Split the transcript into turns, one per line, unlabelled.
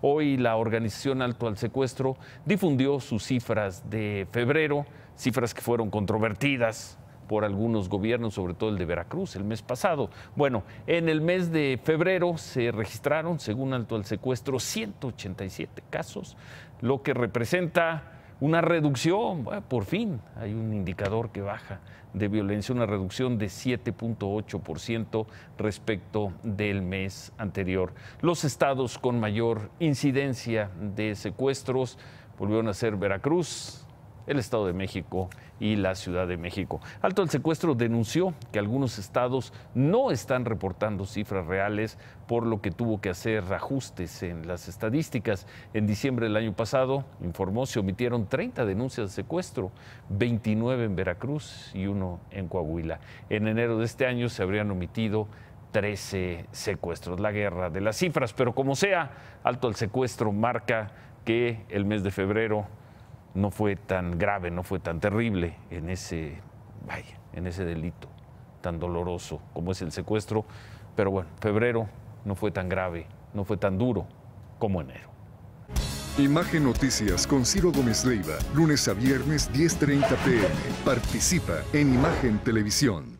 Hoy la organización Alto al Secuestro difundió sus cifras de febrero, cifras que fueron controvertidas por algunos gobiernos, sobre todo el de Veracruz el mes pasado. Bueno, en el mes de febrero se registraron, según Alto al Secuestro, 187 casos, lo que representa una reducción, por fin hay un indicador que baja de violencia, una reducción de 7.8% respecto del mes anterior. Los estados con mayor incidencia de secuestros volvieron a ser Veracruz, el Estado de México y la Ciudad de México. Alto al Secuestro denunció que algunos estados no están reportando cifras reales, por lo que tuvo que hacer ajustes en las estadísticas. En diciembre del año pasado, informó, se omitieron 30 denuncias de secuestro, 29 en Veracruz y uno en Coahuila. En enero de este año se habrían omitido 13 secuestros, la guerra de las cifras, pero como sea, alto al secuestro marca que el mes de febrero no fue tan grave, no fue tan terrible en ese, vaya, en ese delito tan doloroso como es el secuestro. Pero bueno, febrero no fue tan grave, no fue tan duro como enero. Imagen Noticias con Ciro Gómez Leiva, lunes a viernes 10.30 pm. Participa en Imagen Televisión.